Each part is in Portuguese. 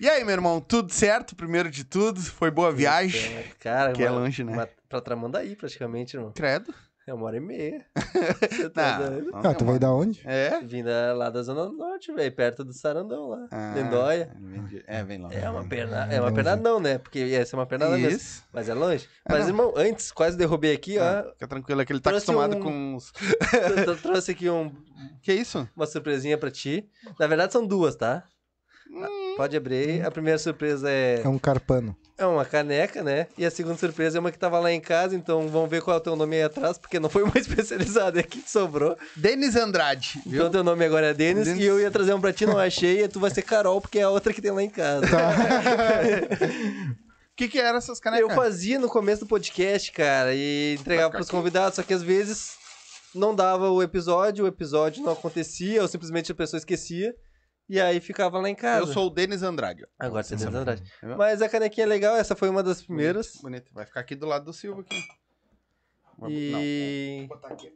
E aí, meu irmão, tudo certo? Primeiro de tudo, foi boa viagem. cara, que é uma, é longe, né? Uma, pra Tramandaí, praticamente, irmão. Credo. É moro em meia. Você tá não, ah, tu veio da onde? É? Vim da, lá da Zona Norte, velho, perto do Sarandão lá. Ah, É, vem é, lá. É uma, perna, é uma não, né? Porque essa é uma pernada Isso. mesmo. Mas é longe. É, Mas, irmão, antes, quase derrubei aqui, ó. Ah, fica tranquilo, é que ele tá acostumado um... com uns. trouxe aqui um. Que isso? Uma surpresinha pra ti. Na verdade, são duas, tá? Hum. Pode abrir. A primeira surpresa é. É um carpano. É uma caneca, né? E a segunda surpresa é uma que tava lá em casa, então vamos ver qual é o teu nome aí atrás, porque não foi uma especializada aqui que sobrou. Denis Andrade. Então, viu? Então teu nome agora é Denis, Denis... e eu ia trazer um pra ti, não achei, e tu vai ser Carol, porque é a outra que tem lá em casa. Tá. O que, que eram essas canecas? Eu fazia no começo do podcast, cara, e entregava tá pros aqui. convidados, só que às vezes não dava o episódio, o episódio não acontecia, ou simplesmente a pessoa esquecia. E aí ficava lá em casa. Eu sou o Denis Andrade. Agora você é Denis Andrade. Mas a canequinha é legal, essa foi uma das primeiras. Bonito, Vai ficar aqui do lado do Silva aqui. e... Não, vou botar aqui.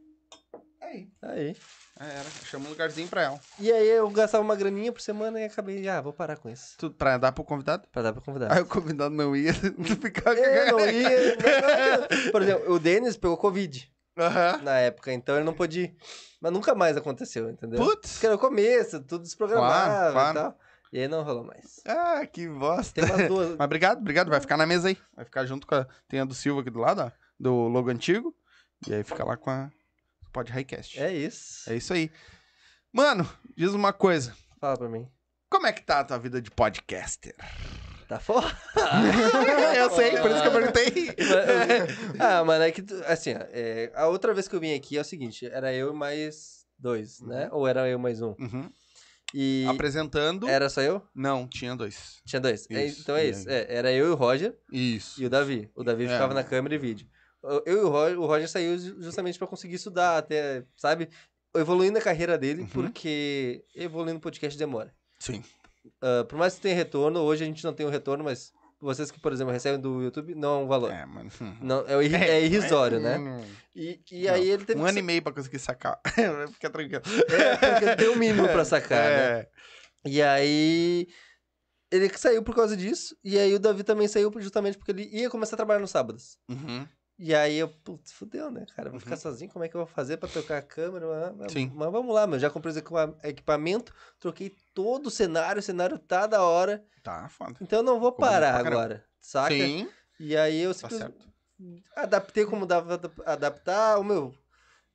Aí. Aí. É, era, chama um lugarzinho pra ela. E aí eu gastava uma graninha por semana e acabei, ah, vou parar com isso. Tu, pra dar pro convidado? Pra dar pro convidado. Aí o convidado não ia, não ficava... Eu não ia, não, não, Por exemplo, o Denis pegou Covid. Uhum. na época, então ele não podia. Mas nunca mais aconteceu, entendeu? Putz! Porque era o começo, tudo desprogramado claro, claro. e tal. E aí não rolou mais. Ah, que bosta. Tem umas duas. Mas obrigado, obrigado. Vai ficar na mesa aí. Vai ficar junto com a. Tem a do Silva aqui do lado, ó, do logo antigo. E aí fica lá com a. Pod Highcast. É isso. É isso aí. Mano, diz uma coisa. Fala pra mim. Como é que tá a tua vida de podcaster? tá fora. eu sei, por isso que eu perguntei. ah, mano, é que, assim, é, a outra vez que eu vim aqui é o seguinte, era eu mais dois, né? Uhum. Ou era eu mais um. Uhum. E Apresentando. Era só eu? Não, tinha dois. Tinha dois. É, isso, é, então é isso. É, era eu e o Roger. Isso. E o Davi. O Davi é. ficava na câmera e vídeo. Eu e o Roger, o Roger saiu justamente para conseguir estudar, até, sabe? Evoluindo a carreira dele, uhum. porque evoluindo o podcast demora. Sim. Uh, por mais que tenha retorno, hoje a gente não tem o retorno, mas vocês que, por exemplo, recebem do YouTube, não é um valor. É, mano. Não, é, é, é irrisório, é, né? E, e aí ele teve. Um ano e meio pra conseguir sacar. Fica tranquilo. É, tem o um mínimo pra sacar, né? É. E aí. Ele saiu por causa disso, e aí o Davi também saiu justamente porque ele ia começar a trabalhar nos sábados. Uhum. E aí eu, putz, fudeu, né, cara? Vou uhum. ficar sozinho, como é que eu vou fazer para trocar a câmera? Mas, Sim. mas vamos lá, meu. Já comprei o equipamento, troquei todo o cenário, o cenário tá da hora. Tá, foda. Então eu não vou parar agora, saca? Sim. E aí eu tá adaptei como dava adaptar. O meu,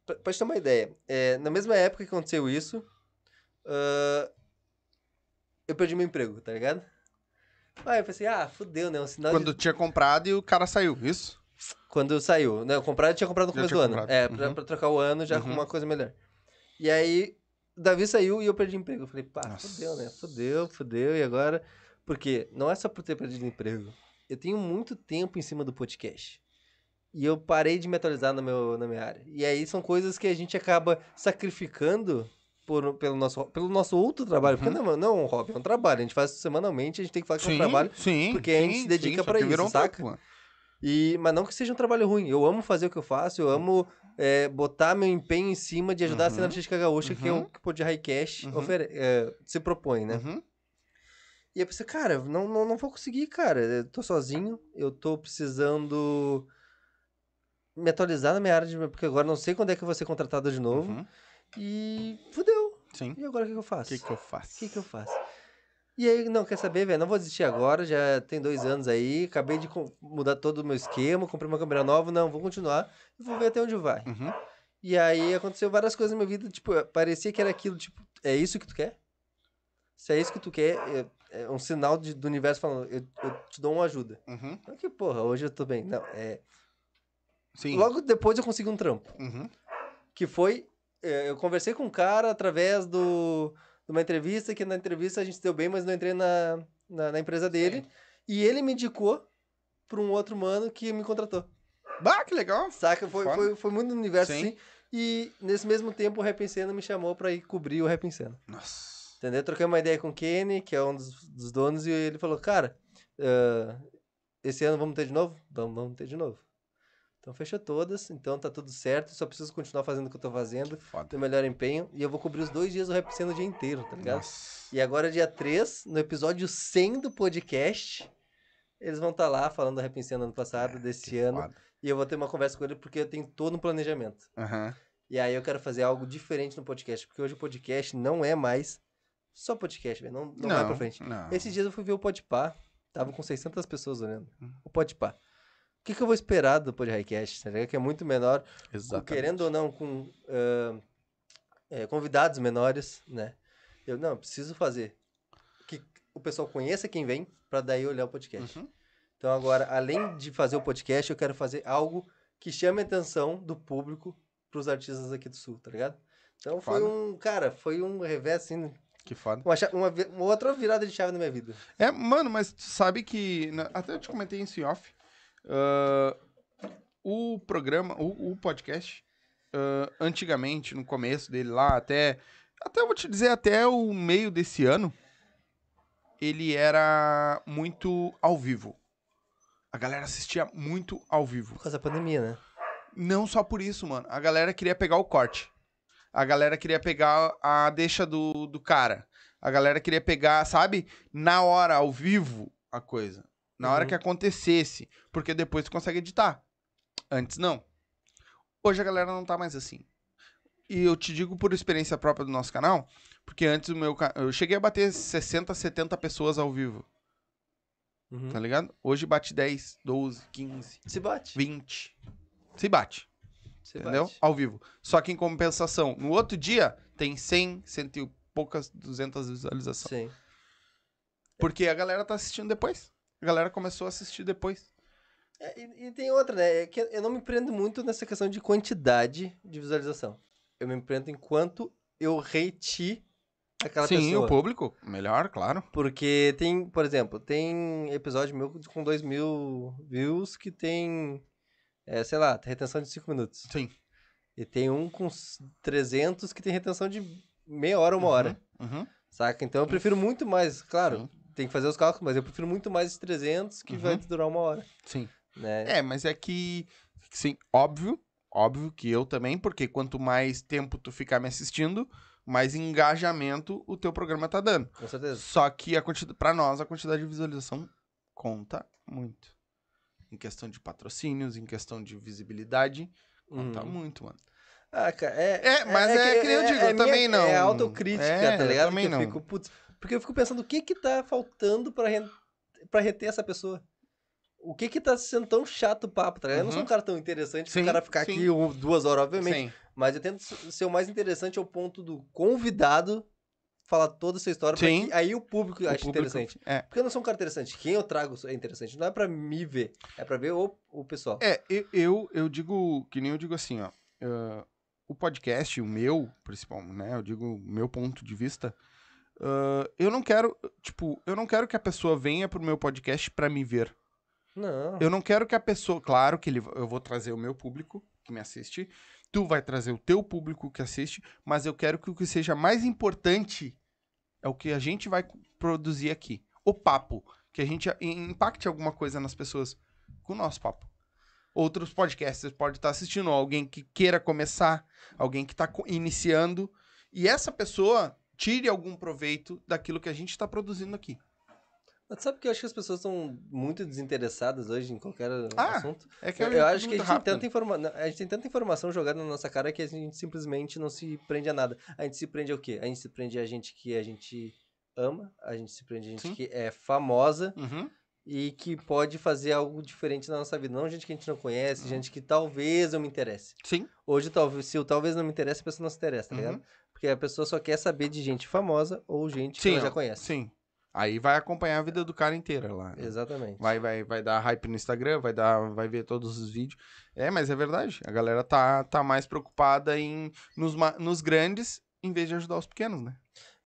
pra, pra te ter uma ideia, é, na mesma época que aconteceu isso, uh, eu perdi meu emprego, tá ligado? Aí eu pensei, ah, fudeu, né? É um sinal Quando de... tinha comprado e o cara saiu, isso? Quando saiu. Não, né? comprar eu tinha comprado no começo do ano. É, pra, uhum. pra, trocar o ano já uhum. com uma coisa melhor. E aí, o Davi saiu e eu perdi emprego. Eu falei, pá, Nossa. fodeu, né? Fodeu, fodeu. E agora? Porque não é só por ter perdido emprego. Eu tenho muito tempo em cima do podcast. E eu parei de me atualizar no meu, na minha área. E aí são coisas que a gente acaba sacrificando por, pelo, nosso, pelo nosso outro trabalho. Porque uhum. não, é, não é um hobby, é um trabalho. A gente faz semanalmente, a gente tem que falar que sim, é um trabalho. Sim, porque a gente se dedica para isso, saca? E, mas não que seja um trabalho ruim. Eu amo fazer o que eu faço, eu amo é, botar meu empenho em cima de ajudar uhum. a cena uhum. artística gaúcha, é uhum. que é o que o de Highcast uhum. Ofere, é, se propõe, né? Uhum. E eu pensei, cara, não, não, não vou conseguir, cara. Eu tô sozinho, eu tô precisando me atualizar na minha área, de... porque agora não sei quando é que eu vou ser contratado de novo. Uhum. E fudeu. Sim. E agora o que, que, eu faço? O que, que eu faço? O que, que eu faço? E aí, não, quer saber, velho? Não vou desistir agora, já tem dois anos aí, acabei de mudar todo o meu esquema, comprei uma câmera nova, não, vou continuar e vou ver até onde vai. Uhum. E aí aconteceu várias coisas na minha vida, tipo, parecia que era aquilo, tipo, é isso que tu quer? Se é isso que tu quer, é, é um sinal de, do universo falando, eu, eu, te dou uma ajuda. Uhum. Não que, porra, hoje eu tô bem. Não, é. Sim. Logo depois eu consegui um trampo. Uhum. Que foi. É, eu conversei com um cara através do numa entrevista, que na entrevista a gente deu bem, mas não entrei na, na, na empresa dele. Sim. E ele me indicou para um outro mano que me contratou. Ah, que legal! Saca? Foi, foi, foi muito no universo, Sim. assim. E nesse mesmo tempo o Rap em me chamou para ir cobrir o Rap em Nossa. Entendeu? Troquei uma ideia com o Kenny, que é um dos, dos donos, e ele falou, cara, uh, esse ano vamos ter de novo? Vamos, vamos ter de novo. Então fechou todas, então tá tudo certo, só preciso continuar fazendo o que eu tô fazendo, Foda. melhor empenho, e eu vou cobrir os dois dias do Rap Cena o dia inteiro, tá ligado? Nossa. E agora dia 3, no episódio 100 do podcast, eles vão estar tá lá falando do Rap do ano passado, é, desse ano, foda. e eu vou ter uma conversa com ele porque eu tenho todo um planejamento. Uhum. E aí eu quero fazer algo diferente no podcast, porque hoje o podcast não é mais só podcast, velho, não, não, não, vai pra frente. Não. Esses dias eu fui ver o Podpah, tava com 600 pessoas olhando, o Podpah que, que eu vou esperar do podcast, tá ligado? Que é muito menor. Exatamente. querendo ou não, com uh, é, convidados menores, né? Eu, não, preciso fazer. Que o pessoal conheça quem vem, para daí olhar o podcast. Uhum. Então, agora, além de fazer o podcast, eu quero fazer algo que chame a atenção do público pros artistas aqui do Sul, tá ligado? Então, foi um, cara, foi um revés, assim... Que foda. Uma, uma, uma outra virada de chave na minha vida. É, mano, mas tu sabe que... Até eu te comentei em off Uh, o programa, o, o podcast, uh, antigamente, no começo dele lá, até. Até vou te dizer, até o meio desse ano, ele era muito ao vivo. A galera assistia muito ao vivo. Por causa da pandemia, né? Não só por isso, mano. A galera queria pegar o corte. A galera queria pegar a deixa do, do cara. A galera queria pegar, sabe? Na hora, ao vivo, a coisa na hora uhum. que acontecesse, porque depois tu consegue editar. Antes não. Hoje a galera não tá mais assim. E eu te digo por experiência própria do nosso canal, porque antes o meu eu cheguei a bater 60, 70 pessoas ao vivo. Uhum. Tá ligado? Hoje bate 10, 12, 15. Se bate. 20. Se bate. Se entendeu? Bate. Ao vivo. Só que em compensação, no outro dia tem 100, 100 e poucas, 200 visualizações. Sim. Porque a galera tá assistindo depois a galera começou a assistir depois. É, e, e, tem outra, né? É que eu não me prendo muito nessa questão de quantidade de visualização. Eu me prendo enquanto eu reiti aquela Sim, pessoa. Sim, o público, melhor, claro. Porque tem, por exemplo, tem episódio meu com 2 mil views que tem, é, sei lá, retenção de 5 minutos. Sim. E tem um com 300 que tem retenção de meia hora, uma uhum, hora. Uhum. Saca? Então eu prefiro muito mais, claro. Sim tem que fazer os cálculos, mas eu prefiro muito mais de 300 que uhum. vai durar uma hora. Sim. Né? É, mas é que, sim, óbvio, óbvio que eu também, porque quanto mais tempo tu ficar me assistindo, mais engajamento o teu programa tá dando. Com certeza. Só que a quantidade, pra nós a quantidade de visualização conta muito. Em questão de patrocínios, em questão de visibilidade, conta uhum. muito, mano. Ah, cara, é, é, mas é, é que, que, nem eu é, digo, é eu também minha, é não. É autocrítica, é, tá ligado? Eu também Porque não. Eu fico, putz, porque eu fico pensando o que que tá faltando pra, para reter essa pessoa. O que que tá sendo tão chato o papo, tá? Eu não sou um uhum. cara tão interessante sim, o cara ficar sim. aqui duas horas, obviamente. Sim. Mas eu tento ser o mais interessante ao ponto do convidado falar toda essa história. Sim. Que, aí o público o acha público, interessante. É. Porque eu não sou um cara interessante. Quem eu trago é interessante. Não é para me ver. É para ver o, o pessoal. É, eu, eu, eu, digo, que nem eu digo assim, ó. Uh, o podcast, o meu, principalmente, né? Eu digo o meu ponto de vista. Uh, eu não quero, tipo, eu não quero que a pessoa venha pro meu podcast para me ver. Não. Eu não quero que a pessoa, claro que ele, eu vou trazer o meu público que me assiste, tu vai trazer o teu público que assiste, mas eu quero que o que seja mais importante é o que a gente vai produzir aqui, o papo, que a gente impacte alguma coisa nas pessoas com o nosso papo. Outros podcasts pode estar assistindo, alguém que queira começar, alguém que está iniciando, e essa pessoa tire algum proveito daquilo que a gente está produzindo aqui. Mas sabe que eu acho que as pessoas estão muito desinteressadas hoje em qualquer ah, assunto? É que eu, é eu acho que a gente, tem tanta informa... a gente tem tanta informação jogada na nossa cara que a gente simplesmente não se prende a nada. A gente se prende ao quê? A gente se prende a gente que a gente ama, a gente se prende a gente Sim. que é famosa. Uhum e que pode fazer algo diferente na nossa vida. Não gente que a gente não conhece, uhum. gente que talvez eu me interesse. Sim. Hoje, talvez, se o talvez não me interessa, a pessoa não se interessa, tá uhum. ligado? Porque a pessoa só quer saber de gente famosa ou gente sim, que ela já conhece. Sim. Aí vai acompanhar a vida do cara inteira lá. Né? Exatamente. Vai, vai, vai dar hype no Instagram, vai dar, vai ver todos os vídeos. É, mas é verdade. A galera tá, tá mais preocupada em nos, nos grandes em vez de ajudar os pequenos, né?